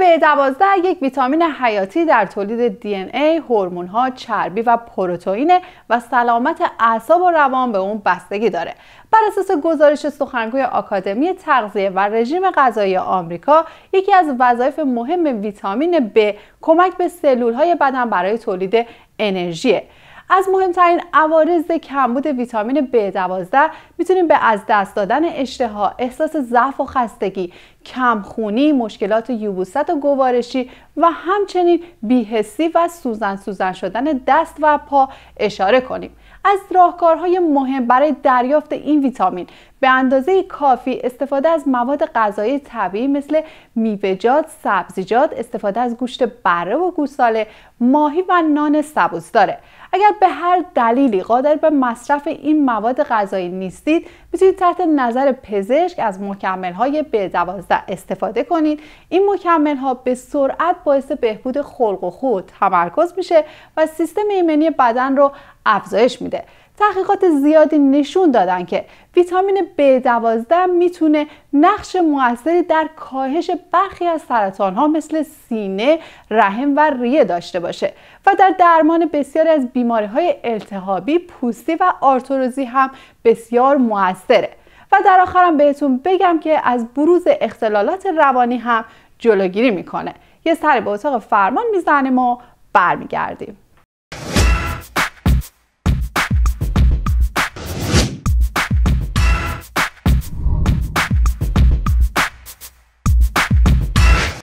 ویتامین B12 یک ویتامین حیاتی در تولید ای، هورمون ها، چربی و پروتئین و سلامت اعصاب و روان به اون بستگی داره. بر اساس گزارش سخنگوی آکادمی تغذیه و رژیم غذایی آمریکا، یکی از وظایف مهم ویتامین B کمک به سلول های بدن برای تولید انرژیه. از مهمترین عوارض کمبود ویتامین B12 میتونیم به از دست دادن اشتها، احساس ضعف و خستگی، کمخونی، مشکلات یوبوست و گوارشی و همچنین بیهسی و سوزن سوزن شدن دست و پا اشاره کنیم. از راهکارهای مهم برای دریافت این ویتامین به اندازه کافی استفاده از مواد غذایی طبیعی مثل میوه‌جات، سبزیجات، استفاده از گوشت بره و گوساله، ماهی و نان داره اگر به هر دلیلی قادر به مصرف این مواد غذایی نیستید، میتونید تحت نظر پزشک از مکمل‌های B12 استفاده کنید این مکمل ها به سرعت باعث بهبود خلق و خود تمرکز میشه و سیستم ایمنی بدن رو افزایش میده تحقیقات زیادی نشون دادن که ویتامین B12 میتونه نقش موثری در کاهش برخی از سرطان ها مثل سینه، رحم و ریه داشته باشه و در درمان بسیاری از بیماری های التهابی، پوستی و آرتروزی هم بسیار موثره. و در آخرم بهتون بگم که از بروز اختلالات روانی هم جلوگیری میکنه یه سری به اتاق فرمان میزنیم و برمیگردیم